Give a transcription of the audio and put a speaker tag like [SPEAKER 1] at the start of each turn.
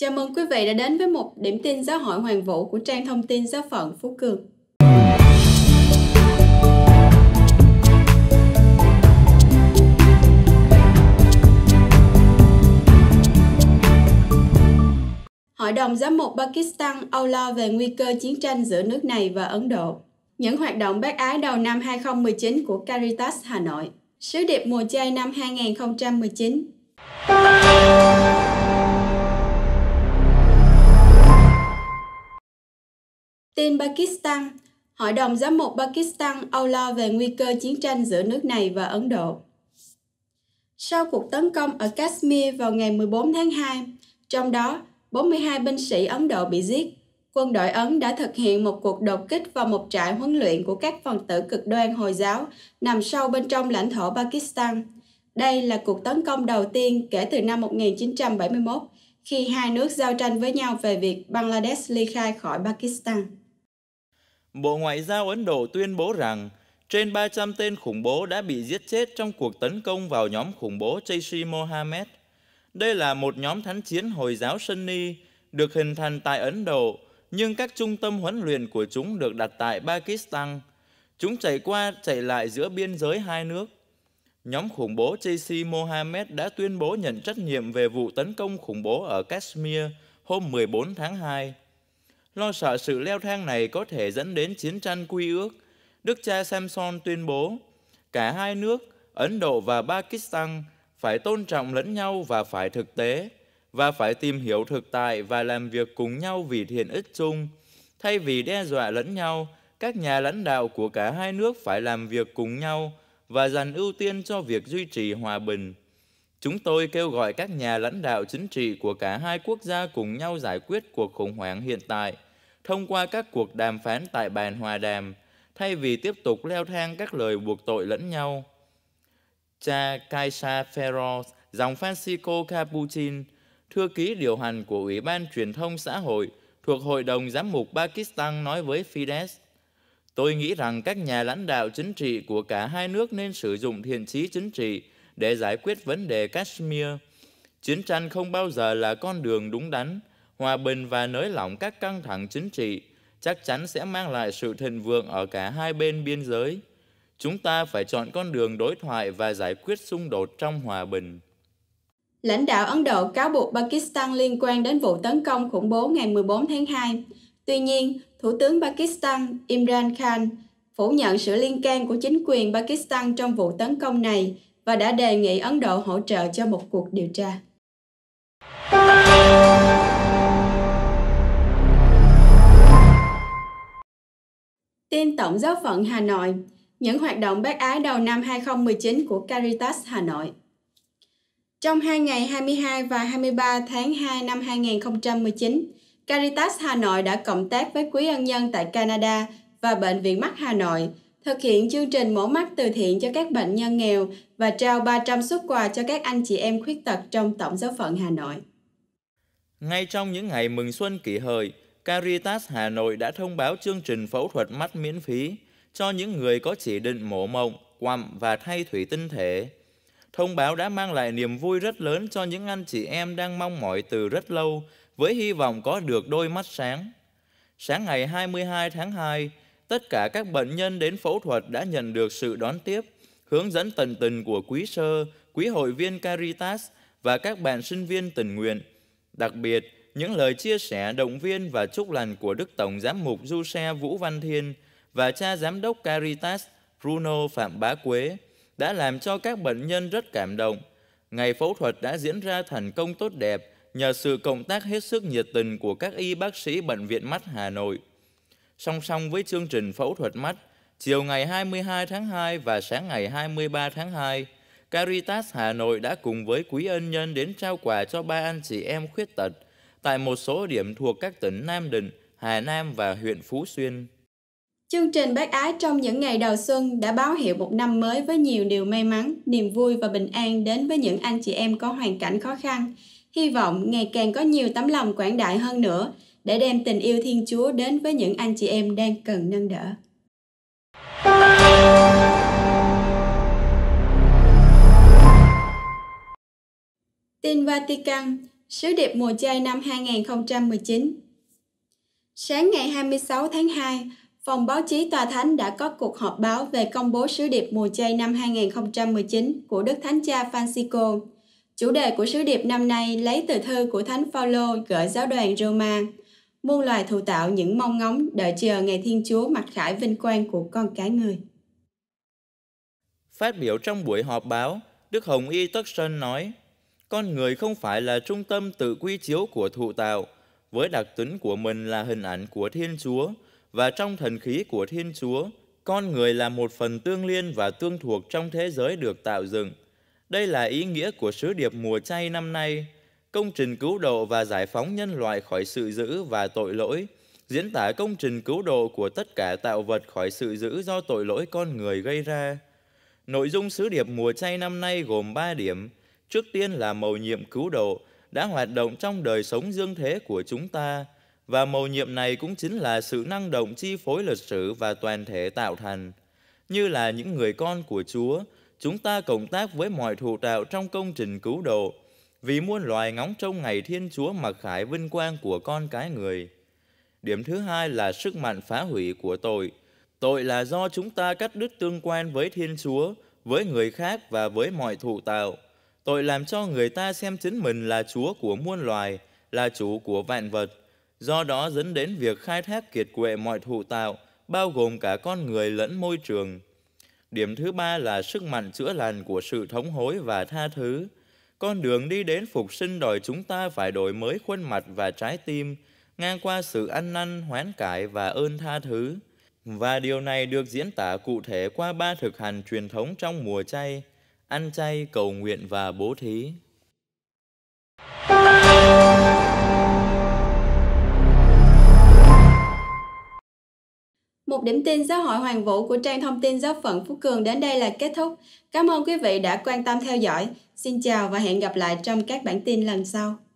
[SPEAKER 1] Chào mừng quý vị đã đến với một điểm tin giáo hội Hoàng Vũ của trang thông tin giáo phận Phú Cường. Hội đồng giám mục Pakistan âu lo về nguy cơ chiến tranh giữa nước này và Ấn Độ. Những hoạt động bác ái đầu năm 2019 của Caritas Hà Nội. Sứ điệp mùa chay năm 2019. Tin Pakistan, Hội đồng Giám mục Pakistan âu lo về nguy cơ chiến tranh giữa nước này và Ấn Độ. Sau cuộc tấn công ở Kashmir vào ngày 14 tháng 2, trong đó 42 binh sĩ Ấn Độ bị giết, quân đội Ấn đã thực hiện một cuộc đột kích vào một trại huấn luyện của các phần tử cực đoan Hồi giáo nằm sâu bên trong lãnh thổ Pakistan. Đây là cuộc tấn công đầu tiên kể từ năm 1971, khi hai nước giao tranh với nhau về việc Bangladesh ly khai khỏi Pakistan.
[SPEAKER 2] Bộ Ngoại giao Ấn Độ tuyên bố rằng trên 300 tên khủng bố đã bị giết chết trong cuộc tấn công vào nhóm khủng bố Jaish Mohammed. Đây là một nhóm thánh chiến Hồi giáo Sunni được hình thành tại Ấn Độ, nhưng các trung tâm huấn luyện của chúng được đặt tại Pakistan. Chúng chạy qua chạy lại giữa biên giới hai nước. Nhóm khủng bố Jaish Mohammed đã tuyên bố nhận trách nhiệm về vụ tấn công khủng bố ở Kashmir hôm 14 tháng 2. Lo sợ sự leo thang này có thể dẫn đến chiến tranh quy ước, Đức cha Samson tuyên bố, cả hai nước, Ấn Độ và Pakistan, phải tôn trọng lẫn nhau và phải thực tế, và phải tìm hiểu thực tại và làm việc cùng nhau vì thiện ích chung. Thay vì đe dọa lẫn nhau, các nhà lãnh đạo của cả hai nước phải làm việc cùng nhau và dành ưu tiên cho việc duy trì hòa bình. Chúng tôi kêu gọi các nhà lãnh đạo chính trị của cả hai quốc gia cùng nhau giải quyết cuộc khủng hoảng hiện tại thông qua các cuộc đàm phán tại bàn hòa đàm thay vì tiếp tục leo thang các lời buộc tội lẫn nhau. Cha Kaisa Ferro, dòng Francisco Capuchin, thư ký điều hành của Ủy ban Truyền thông Xã hội thuộc Hội đồng Giám mục Pakistan nói với Fides, Tôi nghĩ rằng các nhà lãnh đạo chính trị của cả hai nước nên sử dụng thiện trí chính trị để giải quyết vấn đề Kashmir. Chiến tranh không bao giờ là con đường đúng đắn, hòa bình và nới lỏng các căng thẳng chính trị chắc chắn sẽ mang lại sự thịnh vượng ở cả hai bên biên giới. Chúng ta phải chọn con đường đối thoại và giải quyết xung đột trong hòa bình.
[SPEAKER 1] Lãnh đạo Ấn Độ cáo buộc Pakistan liên quan đến vụ tấn công khủng bố ngày 14 tháng 2. Tuy nhiên, Thủ tướng Pakistan Imran Khan phủ nhận sự liên can của chính quyền Pakistan trong vụ tấn công này và đã đề nghị Ấn Độ hỗ trợ cho một cuộc điều tra. Tin Tổng giáo phận Hà Nội, những hoạt động bác ái đầu năm 2019 của Caritas Hà Nội. Trong hai ngày 22 và 23 tháng 2 năm 2019, Caritas Hà Nội đã cộng tác với quý Ân Nhân tại Canada và Bệnh viện Mắt Hà Nội thực hiện chương trình mổ mắt từ thiện cho các bệnh nhân nghèo và trao 300 xuất quà cho các anh chị em khuyết tật trong tổng giáo phận Hà Nội.
[SPEAKER 2] Ngay trong những ngày mừng xuân kỷ hợi, Caritas Hà Nội đã thông báo chương trình phẫu thuật mắt miễn phí cho những người có chỉ định mổ mộng, quặm và thay thủy tinh thể. Thông báo đã mang lại niềm vui rất lớn cho những anh chị em đang mong mỏi từ rất lâu với hy vọng có được đôi mắt sáng. Sáng ngày 22 tháng 2, Tất cả các bệnh nhân đến phẫu thuật đã nhận được sự đón tiếp, hướng dẫn tận tình của quý sơ, quý hội viên Caritas và các bạn sinh viên tình nguyện. Đặc biệt, những lời chia sẻ động viên và chúc lành của Đức Tổng Giám mục Du Xe Vũ Văn Thiên và cha Giám đốc Caritas Bruno Phạm Bá Quế đã làm cho các bệnh nhân rất cảm động. Ngày phẫu thuật đã diễn ra thành công tốt đẹp nhờ sự cộng tác hết sức nhiệt tình của các y bác sĩ Bệnh viện Mắt Hà Nội – song song với chương trình phẫu thuật mắt chiều ngày 22 tháng 2 và sáng ngày 23 tháng 2. Caritas Hà Nội đã cùng với quý ân nhân đến trao quà cho ba anh chị em khuyết tật tại một số điểm thuộc các tỉnh Nam Định, Hà Nam và huyện Phú Xuyên.
[SPEAKER 1] Chương trình Bác Ái trong những ngày đầu xuân đã báo hiệu một năm mới với nhiều điều may mắn, niềm vui và bình an đến với những anh chị em có hoàn cảnh khó khăn. Hy vọng ngày càng có nhiều tấm lòng quảng đại hơn nữa, để đem tình yêu Thiên Chúa đến với những anh chị em đang cần nâng đỡ. Tin Vatican, Sứ điệp mùa chay năm 2019 Sáng ngày 26 tháng 2, Phòng báo chí Tòa Thánh đã có cuộc họp báo về công bố sứ điệp mùa chay năm 2019 của Đức Thánh Cha Francisco. Chủ đề của sứ điệp năm nay lấy từ thư của Thánh Phaolô gửi giáo đoàn Roma muôn loài thụ tạo những mong ngóng đợi chờ ngày Thiên Chúa mặc khải vinh quang của con cái người.
[SPEAKER 2] Phát biểu trong buổi họp báo, Đức Hồng Y Tất Sơn nói, con người không phải là trung tâm tự quy chiếu của thụ tạo, với đặc tính của mình là hình ảnh của Thiên Chúa, và trong thần khí của Thiên Chúa, con người là một phần tương liên và tương thuộc trong thế giới được tạo dựng. Đây là ý nghĩa của sứ điệp mùa chay năm nay – công trình cứu độ và giải phóng nhân loại khỏi sự giữ và tội lỗi, diễn tả công trình cứu độ của tất cả tạo vật khỏi sự giữ do tội lỗi con người gây ra. Nội dung sứ điệp mùa chay năm nay gồm 3 điểm. Trước tiên là mầu nhiệm cứu độ đã hoạt động trong đời sống dương thế của chúng ta và mầu nhiệm này cũng chính là sự năng động chi phối lịch sử và toàn thể tạo thành. Như là những người con của Chúa, chúng ta cộng tác với mọi thụ tạo trong công trình cứu độ – vì muôn loài ngóng trông ngày Thiên Chúa mặc khải vinh quang của con cái người. Điểm thứ hai là sức mạnh phá hủy của tội. Tội là do chúng ta cắt đứt tương quan với Thiên Chúa, với người khác và với mọi thụ tạo. Tội làm cho người ta xem chính mình là Chúa của muôn loài, là chủ của vạn vật. Do đó dẫn đến việc khai thác kiệt quệ mọi thụ tạo, bao gồm cả con người lẫn môi trường. Điểm thứ ba là sức mạnh chữa lành của sự thống hối và tha thứ. Con đường đi đến phục sinh đòi chúng ta phải đổi mới khuôn mặt và trái tim, ngang qua sự ăn năn, hoán cải và ơn tha thứ. Và điều này được diễn tả cụ thể qua ba thực hành truyền thống trong mùa chay, ăn chay, cầu nguyện và bố thí.
[SPEAKER 1] Một điểm tin xã hội Hoàng Vũ của trang thông tin giáo phận Phú Cường đến đây là kết thúc. Cảm ơn quý vị đã quan tâm theo dõi. Xin chào và hẹn gặp lại trong các bản tin lần sau.